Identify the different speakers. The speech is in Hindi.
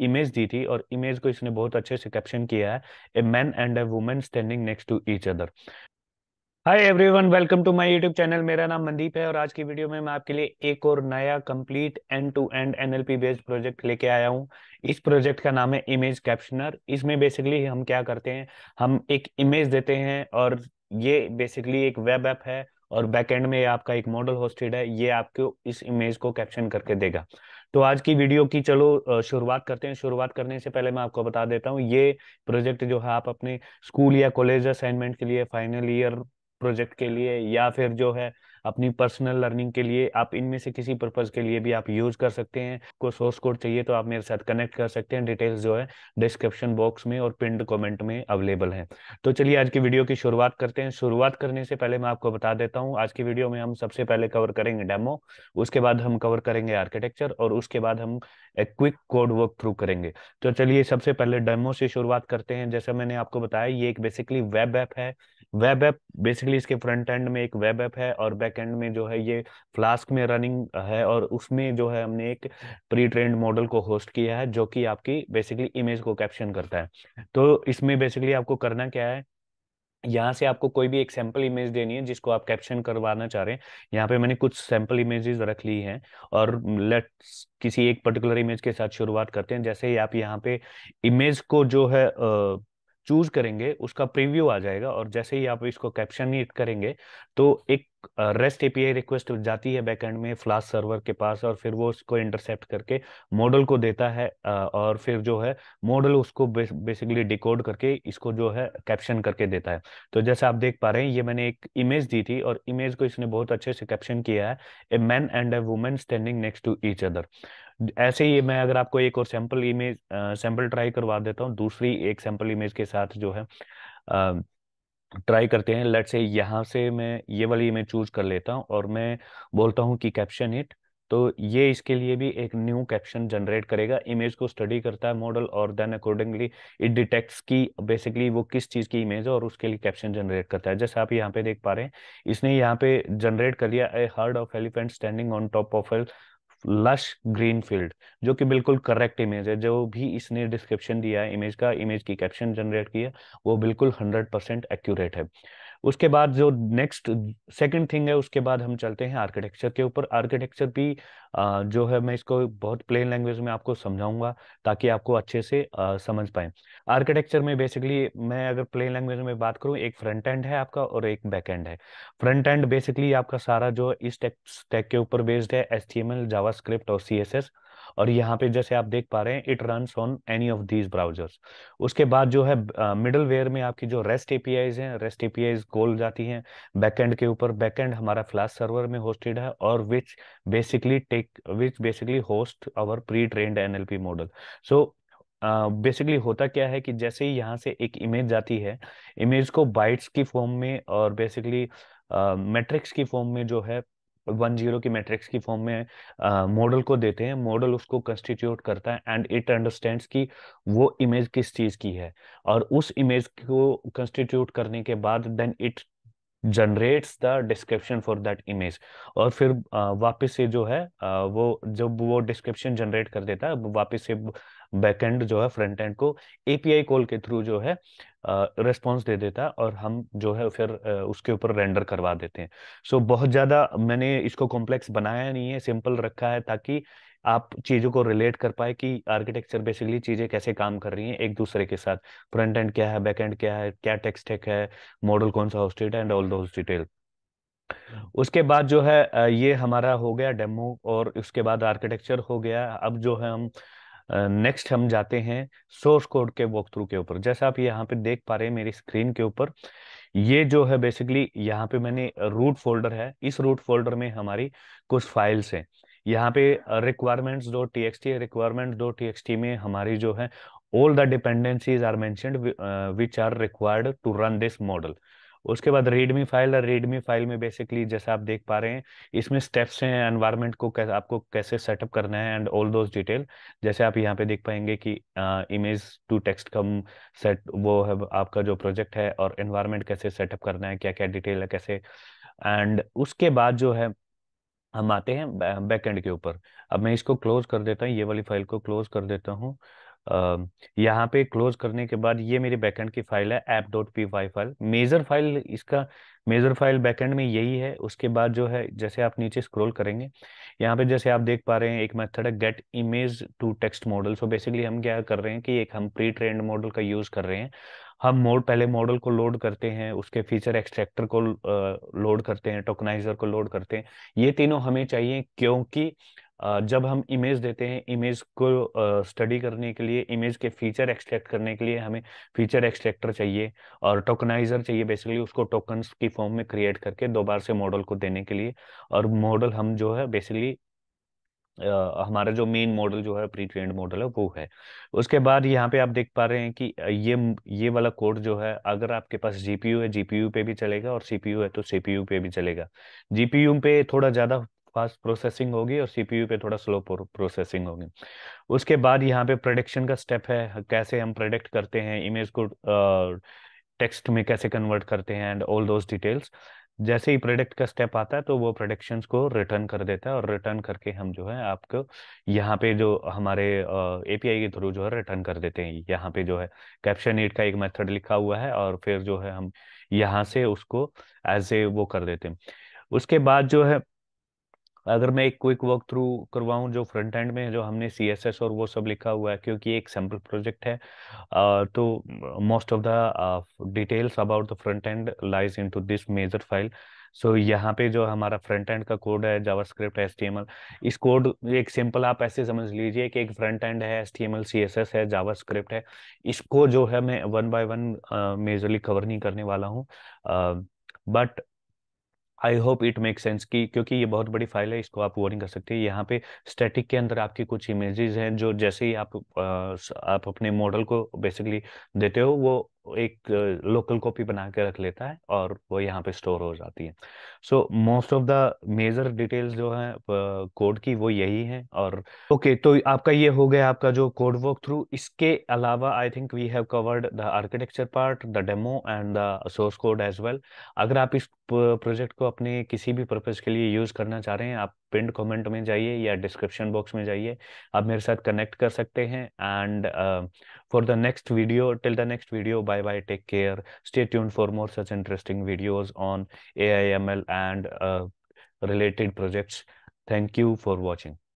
Speaker 1: इमेज दी थी और इमेज को इसने बहुत अच्छे से कैप्शन किया है a man and a woman standing next to each other hi everyone welcome to my YouTube channel मेरा नाम मंदीप है और आज की वीडियो में मैं आपके लिए एक और नया complete end to end NLP based project लेके आया हूँ इस प्रोजेक्ट का नाम है इमेज कैप्शनर इसमें बेसिकली हम क्या करते हैं हम एक इमेज देते हैं और ये बेसिकली एक वेब ऐप है और बैकएंड में आपका एक मॉडल होस्टेड है ये आपको इस इमेज को कैप्शन करके देगा तो आज की वीडियो की चलो शुरुआत करते हैं शुरुआत करने से पहले मैं आपको बता देता हूँ ये प्रोजेक्ट जो है आप अपने स्कूल या कॉलेज असाइनमेंट के लिए फाइनल ईयर प्रोजेक्ट के लिए या फिर जो है अपनी पर्सनल लर्निंग के लिए आप इनमें से किसी पर्पज के लिए भी आप यूज कर सकते हैं कोई सोर्स कोड चाहिए तो आप मेरे साथ कनेक्ट कर सकते हैं डिटेल्स जो है डिस्क्रिप्शन बॉक्स में और पिंड कॉमेंट में अवेलेबल है तो चलिए आज की वीडियो की शुरुआत करते हैं शुरुआत करने से पहले मैं आपको बता देता हूँ आज की वीडियो में हम सबसे पहले कवर करेंगे डेमो उसके बाद हम कवर करेंगे आर्किटेक्चर और उसके बाद हम एक क्विक कोड वर्क थ्रू करेंगे तो चलिए सबसे पहले डेमो से शुरुआत करते हैं जैसा मैंने आपको बताया ये एक बेसिकली वेब ऐप है वेब ऐप बेसिकली इसके फ्रंट एंड में एक वेब ऐप है और बैक एंड में जो है ये फ्लास्क में रनिंग है और उसमें जो है हमने एक प्री ट्रेंड मॉडल को होस्ट किया है जो कि आपकी बेसिकली इमेज को कैप्शन करता है तो इसमें बेसिकली आपको करना क्या है यहाँ से आपको कोई भी एक सैंपल इमेज देनी है जिसको आप कैप्शन करवाना चाह रहे हैं यहाँ पे मैंने कुछ सैंपल इमेजेस रख ली हैं और लेट्स किसी एक पर्टिकुलर इमेज के साथ शुरुआत करते हैं जैसे ही आप यहाँ पे इमेज को जो है चूज करेंगे उसका प्रीव्यू आ जाएगा और जैसे ही आप इसको कैप्शन हिट करेंगे तो एक रेस्ट एपीआई रिक्वेस्ट जाती है बैकएंड में फ्लास सर्वर के पास और फिर वो उसको इंटरसेप्ट करके मॉडल को देता है और फिर जो है मॉडल उसको बेसिकली डिकोड करके इसको जो है कैप्शन करके देता है तो जैसे आप देख पा रहे हैं ये मैंने एक इमेज दी थी और इमेज को इसने बहुत अच्छे से कैप्शन किया है a man and a woman standing next to each other ऐसे ही मैं अगर आपको एक और सैंपल इमेज सैंपल ट्राई करवा देता हूँ दूसरी एक सैंपल इमेज के साथ जो है ट्राई करते हैं लेट से यहाँ से मैं ये वाली इमेज चूज कर लेता हूँ और मैं बोलता हूँ कि कैप्शन इट तो ये इसके लिए भी एक न्यू कैप्शन जनरेट करेगा इमेज को स्टडी करता है मॉडल और देन अकॉर्डिंगली इट डिटेक्ट्स की बेसिकली वो किस चीज़ की इमेज है और उसके लिए कैप्शन जनरेट करता है जैसे आप यहाँ पे देख पा रहे हैं इसने यहाँ पे जनरेट कर लिया a herd of elephant standing on top of lush green field जो कि बिल्कुल करेक्ट इमेज है जो भी इसने डिस्क्रिप्शन दिया है इमेज का इमेज की कैप्शन जनरेट किया वो बिल्कुल हंड्रेड परसेंट एक्यूरेट है उसके बाद जो नेक्स्ट सेकंड थिंग है उसके बाद हम चलते हैं आर्किटेक्चर के ऊपर आर्किटेक्चर भी जो है मैं इसको बहुत प्लेन लैंग्वेज में आपको समझाऊंगा ताकि आपको अच्छे से समझ पाए आर्किटेक्चर में बेसिकली मैं अगर प्लेन लैंग्वेज में बात करूं एक फ्रंट एंड है आपका और एक बैक एंड है फ्रंट एंड बेसिकली आपका सारा जो इस टेक के ऊपर बेस्ड है एस टी एम एल और सी एस एस और यहाँ पे जैसे आप देख पा रहे हैं it run on any of these browsers उसके बाद जो है मिडल uh, में आपकी जो रेस्ट एपीआईज हैं रेस्ट एपीआईज गोल जाती हैं बैकएंड के ऊपर बैकएंड हमारा फ्लैश सर्वर में होस्टेड है और which basically take which basically host our pre trained NLP model so basically uh, होता क्या है कि जैसे ही यहाँ से एक इमेज जाती है इमेज को बाइट्स की फॉर्म में और बेसिकली मैट्रिक्स uh, की फॉर्म में जो है वन जीरो की मैट्रिक्स की फॉर्म में मॉडल को देते हैं मॉडल उसको कंस्टिट्यूट करता है एंड इट अंडरस्टैंड्स कि वो इमेज किस चीज की है और उस इमेज को कंस्टिट्यूट करने के बाद then it generates the description for that image और फिर वापस से जो है वो जब वो डिस्क्रिप्शन जनरेट कर देता है वापस से बैकएंड जो है फ्रंट एंड को एपीआई कॉल के थ्रू जो है रेस्पॉन्स दे देता है और हम जो है फिर उसके ऊपर रेंडर करवा देते हैं सो so, बहुत ज़्यादा मैंने इसको कॉम्प्लेक्स बनाया नहीं है सिंपल रखा है ताकि आप चीज़ों को रिलेट कर पाए कि आर्किटेक्चर बेसिकली चीज़ें कैसे काम कर रही हैं एक दूसरे के साथ फ्रंट एंड क्या है बैक एंड क्या है क्या टेक्सटेक है मॉडल कौन सा hosted and all those detail उसके बाद जो है ये हमारा हो गया डेमो और उसके बाद आर्किटेक्चर हो गया अब जो है हम नेक्स्ट हम जाते हैं सोर्स कोड के वॉक थ्रू के ऊपर जैसा आप यहाँ पे देख पा रहे हैं मेरी स्क्रीन के ऊपर ये जो है बेसिकली यहाँ पे मैंने रूट फोल्डर है इस रूट फोल्डर में हमारी कुछ फाइल्स हैं यहाँ पे requirements dot T X T requirement dot T X T में हमारी जो है all the dependencies are mentioned which are required to run this model उसके बाद रेडमी फाइल और रेडमी फाइल में बेसिकली जैसे आप देख पा रहे हैं इसमें स्टेप्स हैं एनवायरनमेंट को कैसे आपको कैसे सेटअप करना है एंड ऑल दोज डिटेल जैसे आप यहाँ पे देख पाएंगे कि इमेज टू टेक्स्ट कम सेट वो है आपका जो प्रोजेक्ट है और एनवायरनमेंट कैसे सेटअप करना है क्या क्या डिटेल है कैसे एंड उसके बाद जो है हम आते हैं बैक एंड के ऊपर अब मैं इसको क्लोज कर देता हूँ ये वाली फाइल को क्लोज कर देता हूँ यहाँ पे क्लोज करने के बाद ये मेरी बैकेंड की फाइल है app dot P Y file major file इसका मेजर फाइल बैकेंड में यही है उसके बाद जो है जैसे आप नीचे स्क्रॉल करेंगे यहाँ पे जैसे आप देख पा रहे हैं एक मेथड है get image to text model so basically हम क्या कर रहे हैं कि एक हम प्री ट्रेंड मॉडल का यूज कर रहे हैं हम मोड पहले मॉडल को लोड करते हैं उसके फीचर एक्सट्रैक्टर को लोड करते हैं टोकनाइजर को लोड करते हैं ये तीनों हमें चाहिए क्योंकि जब हम इमेज देते हैं इमेज को स्टडी करने के लिए इमेज के फीचर एक्सट्रैक्ट करने के लिए हमें फीचर एक्सट्रैक्टर चाहिए और टोकनाइजर चाहिए बेसिकली उसको टोकन्स की फॉर्म में क्रिएट करके दोबारा से मॉडल को देने के लिए और मॉडल हम जो है बेसिकली Uh, हमारा जो मेन मॉडल जो है प्री ट्रेंड मॉडल है वो है उसके बाद यहाँ पे आप देख पा रहे हैं कि ये ये वाला कोड जो है अगर आपके पास जीपीयू है जीपीयू पे भी चलेगा और सीपीयू है तो सीपीयू पे भी चलेगा जीपीयू पे थोड़ा ज़्यादा फास्ट प्रोसेसिंग होगी और सीपीयू पे थोड़ा स्लो प्रोसेसिंग होगी उसके बाद यहाँ पे प्रोडिक्शन का स्टेप है कैसे हम प्रोडिक्ट करते हैं इमेज को टेक्स्ट uh, में कैसे कन्वर्ट करते हैं एंड ऑल दोज डिटेल्स जैसे ही प्रोडक्ट का स्टेप आता है तो वो प्रोडक्शन को रिटर्न कर देता है और रिटर्न करके हम जो है आपको यहाँ पे जो हमारे एपीआई के थ्रू जो है रिटर्न कर देते हैं यहाँ पे जो है कैप्शन एड का एक मेथड लिखा हुआ है और फिर जो है हम यहाँ से उसको एज ए वो कर देते हैं उसके बाद जो है अगर मैं एक क्विक वर्क थ्रू करवाऊँ जो फ्रंट एंड में जो हमने सी एस एस और वो सब लिखा हुआ है क्योंकि एक सैम्पल प्रोजेक्ट है तो most of the details about the front end lies in to this major file so यहाँ पे जो हमारा फ्रंट एंड का कोड है जावर स्क्रिप्ट एस इस कोड एक सिंपल आप ऐसे समझ लीजिए कि एक फ्रंट एंड है एस टी है स्क्रिप्ट है इसको जो है मैं one by one majorly cover नहीं करने वाला हूँ but I hope it make sense कि क्योंकि ये बहुत बड़ी फाइल है इसको आप वो नहीं कर सकते यहाँ पे स्टैटिक के अंदर आपकी कुछ इमेजेस हैं जो जैसे ही आप आप अपने मॉडल को बेसिकली देते हो वो एक लोकल कॉपी बना के रख लेता है और वो यहाँ पे स्टोर हो जाती है so most of the major details जो है कोड की वो यही है और ओके okay, तो आपका ये हो गया आपका जो कोड वर्क थ्रू इसके अलावा I think we have covered the architecture part the demo and the source code as well अगर आप इस प्रोजेक्ट को अपने किसी भी पर्पज़ के लिए यूज़ करना चाह रहे हैं आप पिंड कमेंट में जाइए या डिस्क्रिप्शन बॉक्स में जाइए आप मेरे साथ कनेक्ट कर सकते हैं and for the next video till the next video bye bye take care stay tune for more such interesting videos on A I M L and related projects thank you for watching